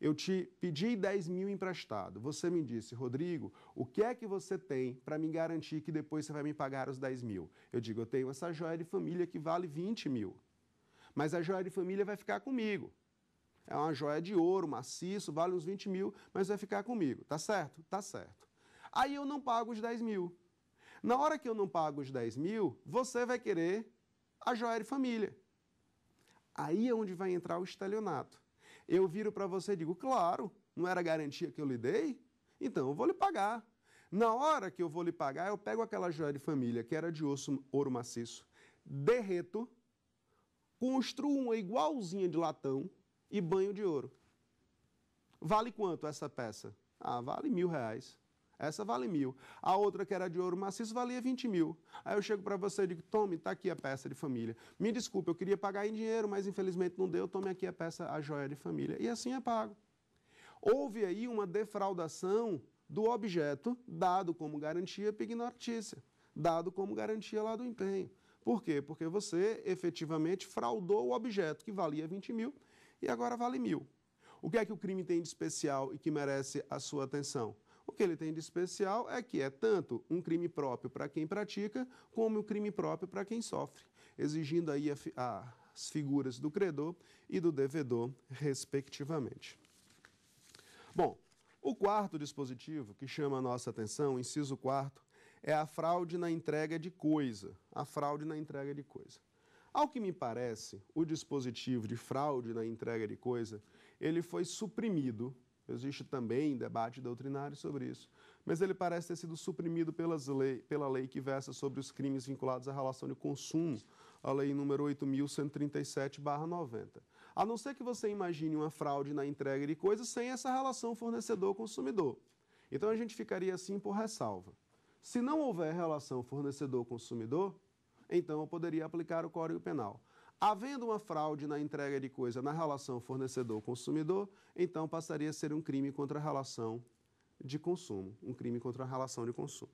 Eu te pedi 10 mil emprestado. Você me disse, Rodrigo, o que é que você tem para me garantir que depois você vai me pagar os 10 mil? Eu digo, eu tenho essa joia de família que vale 20 mil. Mas a joia de família vai ficar comigo. É uma joia de ouro, maciço, vale uns 20 mil, mas vai ficar comigo. Tá certo? Tá certo. Aí eu não pago os 10 mil. Na hora que eu não pago os 10 mil, você vai querer a joia de família. Aí é onde vai entrar o estelionato. Eu viro para você e digo, claro, não era garantia que eu lhe dei? Então eu vou lhe pagar. Na hora que eu vou lhe pagar, eu pego aquela joia de família que era de osso, ouro maciço, derreto Construa uma igualzinha de latão e banho de ouro. Vale quanto essa peça? Ah, vale mil reais. Essa vale mil. A outra, que era de ouro maciço, valia 20 mil. Aí eu chego para você e digo, tome, está aqui a peça de família. Me desculpe, eu queria pagar em dinheiro, mas infelizmente não deu, tome aqui a peça, a joia de família. E assim é pago. Houve aí uma defraudação do objeto dado como garantia pignotícia, dado como garantia lá do empenho. Por quê? Porque você efetivamente fraudou o objeto que valia 20 mil e agora vale mil. O que é que o crime tem de especial e que merece a sua atenção? O que ele tem de especial é que é tanto um crime próprio para quem pratica, como um crime próprio para quem sofre, exigindo aí a, a, as figuras do credor e do devedor, respectivamente. Bom, o quarto dispositivo que chama a nossa atenção, inciso quarto, é a fraude na entrega de coisa. A fraude na entrega de coisa. Ao que me parece, o dispositivo de fraude na entrega de coisa, ele foi suprimido. Existe também debate doutrinário sobre isso, mas ele parece ter sido suprimido pelas lei, pela lei que versa sobre os crimes vinculados à relação de consumo, a lei número 8.137-90. A não ser que você imagine uma fraude na entrega de coisa sem essa relação fornecedor-consumidor. Então a gente ficaria assim por ressalva. Se não houver relação fornecedor-consumidor, então eu poderia aplicar o Código Penal. Havendo uma fraude na entrega de coisa na relação fornecedor-consumidor, então passaria a ser um crime contra a relação de consumo, um crime contra a relação de consumo.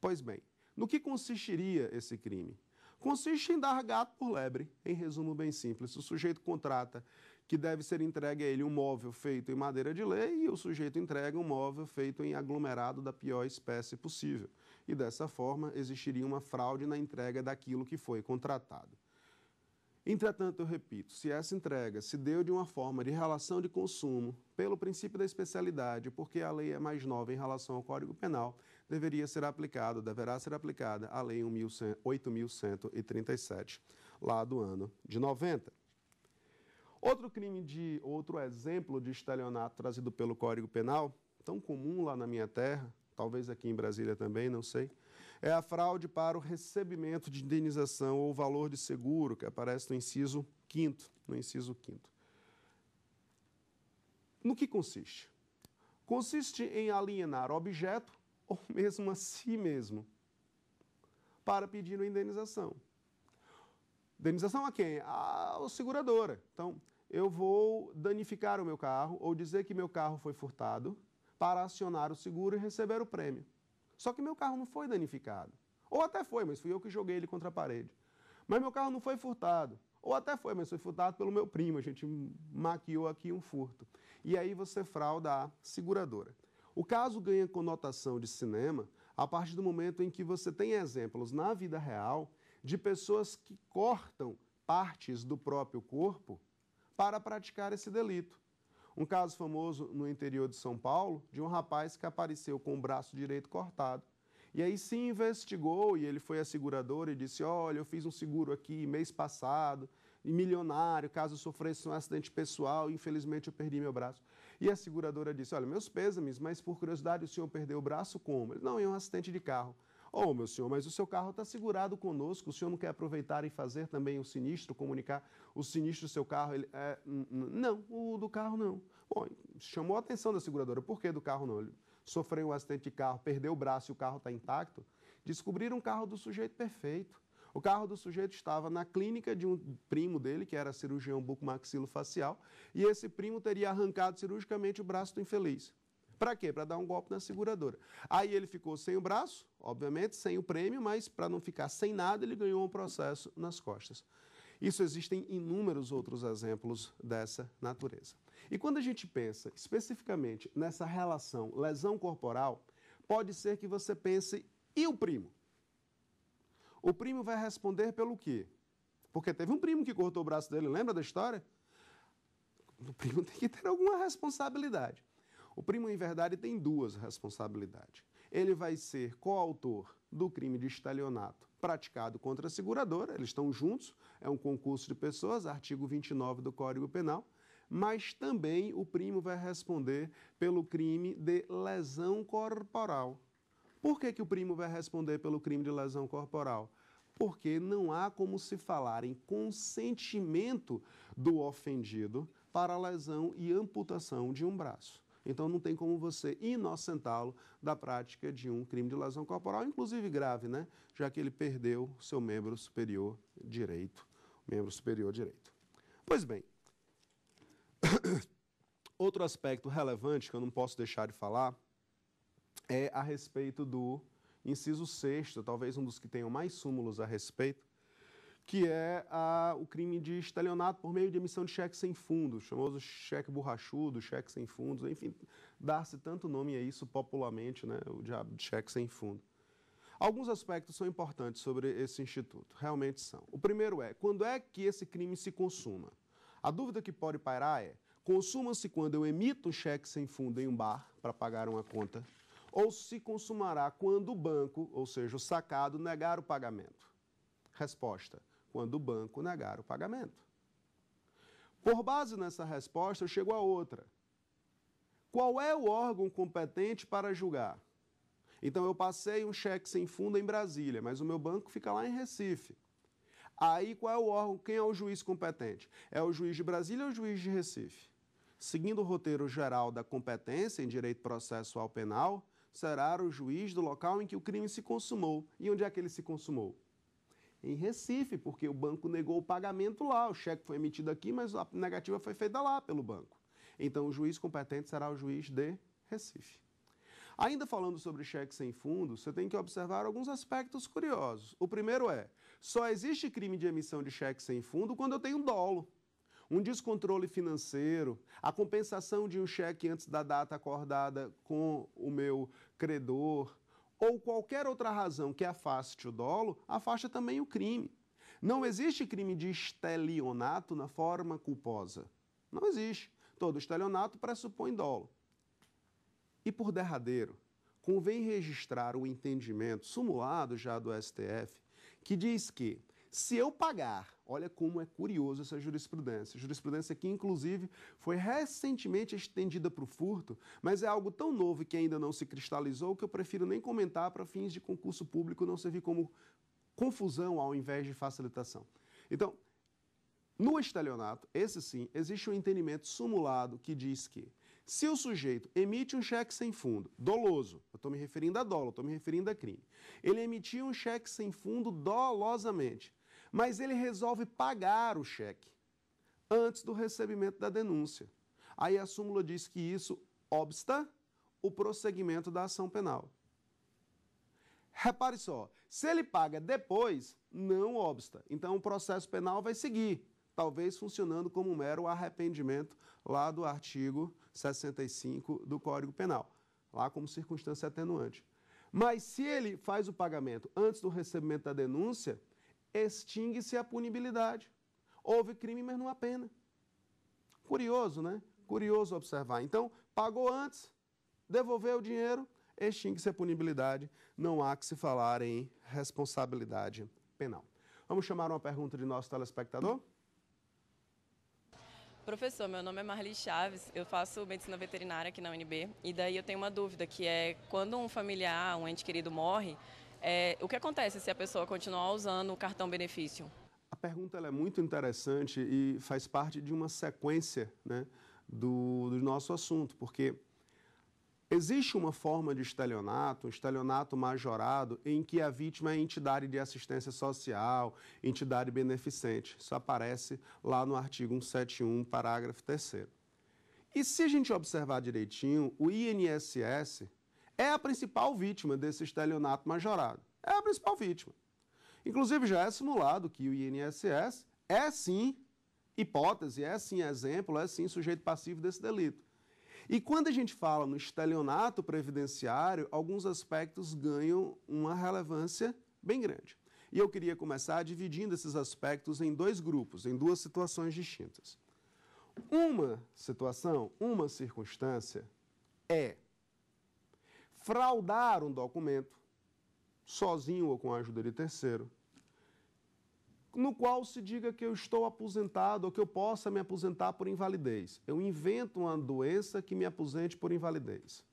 Pois bem, no que consistiria esse crime? Consiste em dar gato por lebre, em resumo bem simples. O sujeito contrata que deve ser entregue a ele um móvel feito em madeira de lei e o sujeito entrega um móvel feito em aglomerado da pior espécie possível. E dessa forma existiria uma fraude na entrega daquilo que foi contratado. Entretanto, eu repito, se essa entrega se deu de uma forma de relação de consumo, pelo princípio da especialidade, porque a lei é mais nova em relação ao Código Penal, deveria ser aplicado, deverá ser aplicada a Lei 8.137, lá do ano de 90. Outro crime de outro exemplo de estelionato trazido pelo Código Penal, tão comum lá na minha terra, talvez aqui em Brasília também, não sei, é a fraude para o recebimento de indenização ou valor de seguro, que aparece no inciso 5 no inciso 5 No que consiste? Consiste em alienar objeto *laughs* ou mesmo a si mesmo para pedir uma indenização. Indenização a quem? A, a seguradora. Então, eu vou danificar o meu carro ou dizer que meu carro foi furtado para acionar o seguro e receber o prêmio. Só que meu carro não foi danificado. Ou até foi, mas fui eu que joguei ele contra a parede. Mas meu carro não foi furtado. Ou até foi, mas foi furtado pelo meu primo. A gente maquiou aqui um furto. E aí você frauda a seguradora. O caso ganha conotação de cinema a partir do momento em que você tem exemplos na vida real de pessoas que cortam partes do próprio corpo para praticar esse delito. Um caso famoso no interior de São Paulo, de um rapaz que apareceu com o braço direito cortado. E aí se investigou e ele foi à seguradora e disse: Olha, eu fiz um seguro aqui mês passado, milionário, caso eu sofresse um acidente pessoal, infelizmente eu perdi meu braço. E a seguradora disse: Olha, meus pêsames, mas por curiosidade o senhor perdeu o braço como? Ele, Não, em é um acidente de carro. Ô, oh, meu senhor, mas o seu carro está segurado conosco, o senhor não quer aproveitar e fazer também o sinistro, comunicar o sinistro do seu carro? Ele, é, não, o do carro não. Bom, chamou a atenção da seguradora, por que do carro não? Ele sofreu um acidente de carro, perdeu o braço e o carro está intacto. Descobriram o carro do sujeito perfeito. O carro do sujeito estava na clínica de um primo dele, que era cirurgião bucomaxilofacial, e esse primo teria arrancado cirurgicamente o braço do infeliz. Para quê? Para dar um golpe na seguradora. Aí ele ficou sem o braço, obviamente, sem o prêmio, mas para não ficar sem nada, ele ganhou um processo nas costas. Isso existem inúmeros outros exemplos dessa natureza. E quando a gente pensa especificamente nessa relação lesão corporal, pode ser que você pense: e o primo? O primo vai responder pelo quê? Porque teve um primo que cortou o braço dele, lembra da história? O primo tem que ter alguma responsabilidade. O primo, em verdade, tem duas responsabilidades. Ele vai ser coautor do crime de estelionato praticado contra a seguradora, eles estão juntos, é um concurso de pessoas, artigo 29 do Código Penal, mas também o primo vai responder pelo crime de lesão corporal. Por que, que o primo vai responder pelo crime de lesão corporal? Porque não há como se falar em consentimento do ofendido para a lesão e amputação de um braço. Então não tem como você inocentá-lo da prática de um crime de lesão corporal, inclusive grave, né? Já que ele perdeu seu membro superior direito, membro superior direito. Pois bem, *coughs* outro aspecto relevante que eu não posso deixar de falar é a respeito do inciso sexto, talvez um dos que tenham mais súmulos a respeito, que é a, o crime de estelionato por meio de emissão de cheque sem fundo, famoso cheque borrachudo, cheque sem fundos, enfim, dar-se tanto nome a isso popularmente, né, o diabo de cheque sem fundo. Alguns aspectos são importantes sobre esse instituto, realmente são. O primeiro é, quando é que esse crime se consuma? A dúvida que pode pairar é, consuma-se quando eu emito um cheque sem fundo em um bar para pagar uma conta, ou se consumará quando o banco, ou seja, o sacado, negar o pagamento? Resposta quando o banco negar o pagamento. Por base nessa resposta, eu chego a outra. Qual é o órgão competente para julgar? Então, eu passei um cheque sem fundo em Brasília, mas o meu banco fica lá em Recife. Aí, qual é o órgão? Quem é o juiz competente? É o juiz de Brasília ou o juiz de Recife? Seguindo o roteiro geral da competência em direito processual penal, será o juiz do local em que o crime se consumou. E onde é que ele se consumou? em Recife, porque o banco negou o pagamento lá, o cheque foi emitido aqui, mas a negativa foi feita lá pelo banco. Então, o juiz competente será o juiz de Recife. Ainda falando sobre cheque sem fundo, você tem que observar alguns aspectos curiosos. O primeiro é: só existe crime de emissão de cheque sem fundo quando eu tenho dolo. Um descontrole financeiro, a compensação de um cheque antes da data acordada com o meu credor, ou qualquer outra razão que afaste o dolo, afasta também o crime. Não existe crime de estelionato na forma culposa. Não existe. Todo estelionato pressupõe dolo. E por derradeiro, convém registrar o entendimento sumulado já do STF, que diz que se eu pagar, olha como é curioso essa jurisprudência. Jurisprudência que, inclusive, foi recentemente estendida para o furto, mas é algo tão novo e que ainda não se cristalizou que eu prefiro nem comentar para fins de concurso público não servir como confusão ao invés de facilitação. Então, no estelionato, esse sim, existe um entendimento simulado que diz que se o sujeito emite um cheque sem fundo, doloso, eu estou me referindo a dolo, estou me referindo a crime, ele emitiu um cheque sem fundo dolosamente, mas ele resolve pagar o cheque antes do recebimento da denúncia. Aí a súmula diz que isso obsta o prosseguimento da ação penal. Repare só, se ele paga depois, não obsta. Então o processo penal vai seguir, talvez funcionando como um mero arrependimento lá do artigo 65 do Código Penal, lá como circunstância atenuante. Mas se ele faz o pagamento antes do recebimento da denúncia, extingue-se a punibilidade. Houve crime, mas não há pena. Curioso, né? Curioso observar. Então, pagou antes, devolveu o dinheiro, extingue-se a punibilidade, não há que se falar em responsabilidade penal. Vamos chamar uma pergunta de nosso telespectador? Professor, meu nome é Marli Chaves, eu faço medicina veterinária aqui na UNB e daí eu tenho uma dúvida que é quando um familiar, um ente querido morre, é, o que acontece se a pessoa continuar usando o cartão benefício? A pergunta é muito interessante e faz parte de uma sequência né, do, do nosso assunto, porque Existe uma forma de estelionato, um estelionato majorado, em que a vítima é entidade de assistência social, entidade beneficente. Isso aparece lá no artigo 171, parágrafo 3. E se a gente observar direitinho, o INSS, é a principal vítima desse estelionato majorado. É a principal vítima. Inclusive, já é simulado que o INSS é sim hipótese, é sim exemplo, é sim sujeito passivo desse delito. E quando a gente fala no estelionato previdenciário, alguns aspectos ganham uma relevância bem grande. E eu queria começar dividindo esses aspectos em dois grupos, em duas situações distintas. Uma situação, uma circunstância é fraudar um documento, sozinho ou com a ajuda de terceiro, no qual se diga que eu estou aposentado ou que eu possa me aposentar por invalidez. Eu invento uma doença que me aposente por invalidez.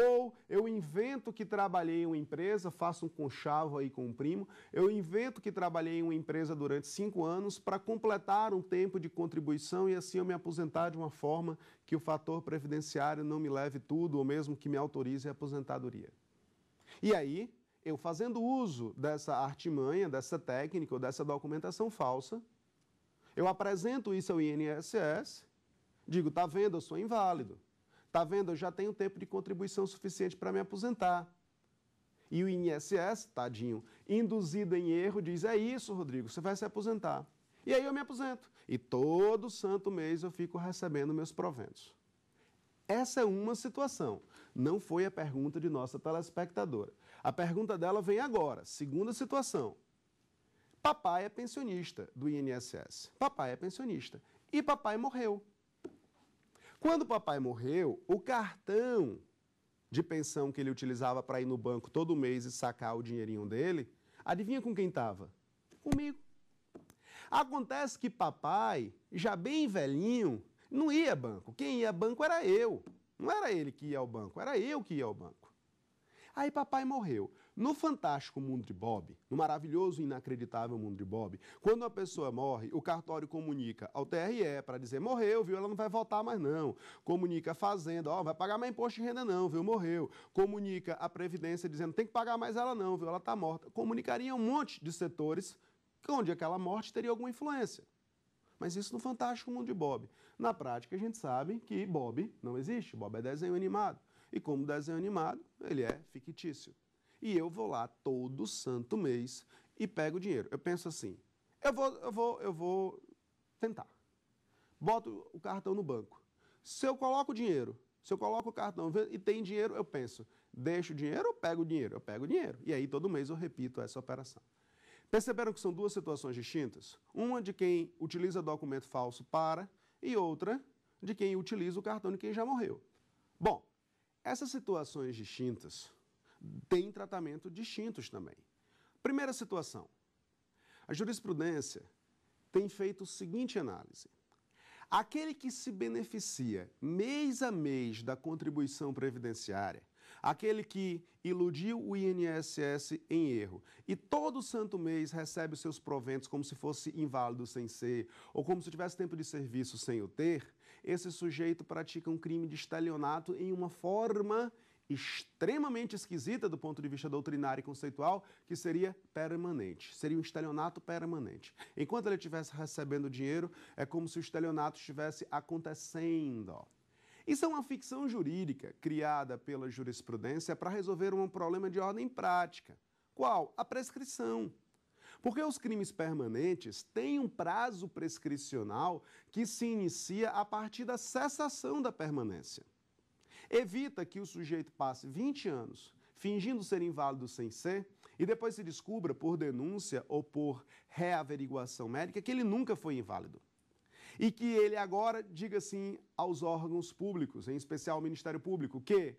Ou eu invento que trabalhei em uma empresa, faço um conchavo aí com um primo, eu invento que trabalhei em uma empresa durante cinco anos para completar um tempo de contribuição e assim eu me aposentar de uma forma que o fator previdenciário não me leve tudo ou mesmo que me autorize a aposentadoria. E aí, eu fazendo uso dessa artimanha, dessa técnica ou dessa documentação falsa, eu apresento isso ao INSS, digo, tá vendo, eu sou inválido tá vendo? Eu já tenho tempo de contribuição suficiente para me aposentar. E o INSS, tadinho, induzido em erro, diz: É isso, Rodrigo, você vai se aposentar. E aí eu me aposento. E todo santo mês eu fico recebendo meus proventos. Essa é uma situação. Não foi a pergunta de nossa telespectadora. A pergunta dela vem agora, segunda situação. Papai é pensionista do INSS. Papai é pensionista. E papai morreu. Quando o papai morreu, o cartão de pensão que ele utilizava para ir no banco todo mês e sacar o dinheirinho dele, adivinha com quem estava? Comigo. Acontece que papai, já bem velhinho, não ia banco. Quem ia banco era eu. Não era ele que ia ao banco, era eu que ia ao banco. Aí papai morreu. No fantástico mundo de Bob, no maravilhoso e inacreditável mundo de Bob, quando a pessoa morre, o cartório comunica ao TRE para dizer morreu, viu? Ela não vai votar mais não. Comunica a fazenda, ó, oh, vai pagar mais imposto de renda não, viu? Morreu. Comunica a previdência dizendo tem que pagar mais ela não, viu? Ela está morta. Comunicaria um monte de setores onde aquela morte teria alguma influência. Mas isso no fantástico mundo de Bob. Na prática, a gente sabe que Bob não existe. Bob é desenho animado. E como desenho animado, ele é fictício e eu vou lá todo santo mês e pego o dinheiro. Eu penso assim: eu vou, eu vou, eu vou tentar. Boto o cartão no banco. Se eu coloco o dinheiro, se eu coloco o cartão e tem dinheiro, eu penso: deixo o dinheiro ou pego o dinheiro? Eu pego o dinheiro. E aí todo mês eu repito essa operação. Perceberam que são duas situações distintas? Uma de quem utiliza documento falso para e outra de quem utiliza o cartão de quem já morreu. Bom, essas situações distintas têm tratamento distintos também. Primeira situação: a jurisprudência tem feito a seguinte análise. Aquele que se beneficia mês a mês da contribuição previdenciária, aquele que iludiu o INSS em erro e todo santo mês recebe seus proventos como se fosse inválido sem ser ou como se tivesse tempo de serviço sem o ter, esse sujeito pratica um crime de estelionato em uma forma extremamente esquisita do ponto de vista doutrinário e conceitual, que seria permanente, seria um estelionato permanente. Enquanto ele estivesse recebendo dinheiro, é como se o estelionato estivesse acontecendo. Isso é uma ficção jurídica criada pela jurisprudência para resolver um problema de ordem prática. Qual? A prescrição. Porque os crimes permanentes têm um prazo prescricional que se inicia a partir da cessação da permanência evita que o sujeito passe 20 anos fingindo ser inválido sem ser e depois se descubra por denúncia ou por reaveriguação médica que ele nunca foi inválido. E que ele agora diga sim aos órgãos públicos, em especial ao Ministério Público, que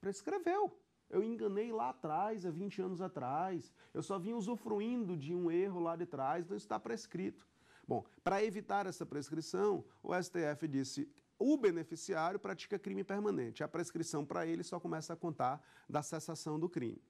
prescreveu. Eu enganei lá atrás, há 20 anos atrás. Eu só vim usufruindo de um erro lá de trás, então está prescrito. Bom, para evitar essa prescrição, o STF disse o beneficiário pratica crime permanente. A prescrição para ele só começa a contar da cessação do crime.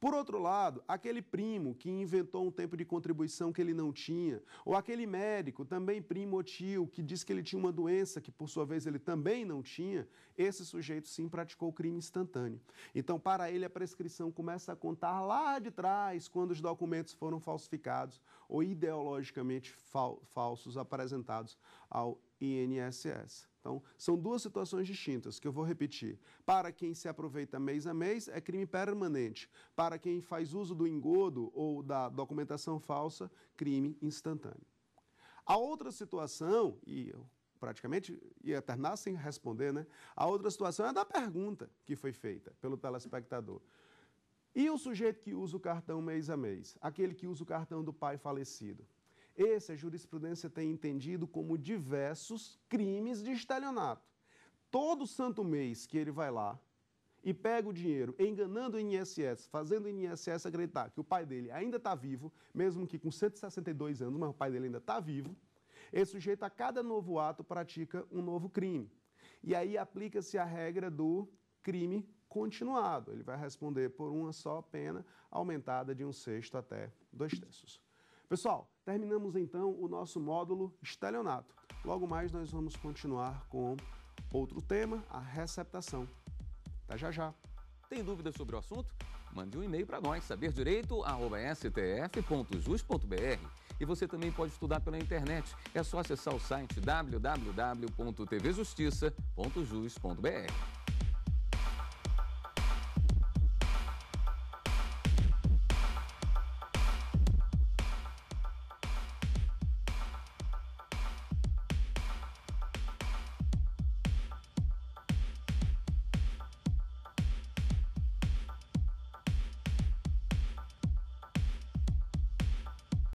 Por outro lado, aquele primo que inventou um tempo de contribuição que ele não tinha, ou aquele médico, também primo ou tio, que diz que ele tinha uma doença que, por sua vez, ele também não tinha, esse sujeito sim praticou o crime instantâneo. Então, para ele, a prescrição começa a contar lá de trás, quando os documentos foram falsificados ou ideologicamente falsos apresentados ao INSS. Então, são duas situações distintas que eu vou repetir. Para quem se aproveita mês a mês, é crime permanente. Para quem faz uso do engodo ou da documentação falsa, crime instantâneo. A outra situação, e eu praticamente ia terminar sem responder, né? A outra situação é da pergunta que foi feita pelo telespectador. E o sujeito que usa o cartão mês a mês? Aquele que usa o cartão do pai falecido? Esse a jurisprudência tem entendido como diversos crimes de estelionato. Todo santo mês que ele vai lá e pega o dinheiro, enganando o INSS, fazendo o INSS acreditar que o pai dele ainda está vivo, mesmo que com 162 anos, mas o pai dele ainda está vivo, esse sujeito a cada novo ato pratica um novo crime. E aí aplica-se a regra do crime continuado. Ele vai responder por uma só pena, aumentada de um sexto até dois terços. Pessoal, Terminamos então o nosso módulo estelionato. Logo mais nós vamos continuar com outro tema, a receptação. Até já já. Tem dúvidas sobre o assunto? Mande um e-mail para nós, saberdireito.stf.jus.br. E você também pode estudar pela internet. É só acessar o site www.tvjustiça.jus.br.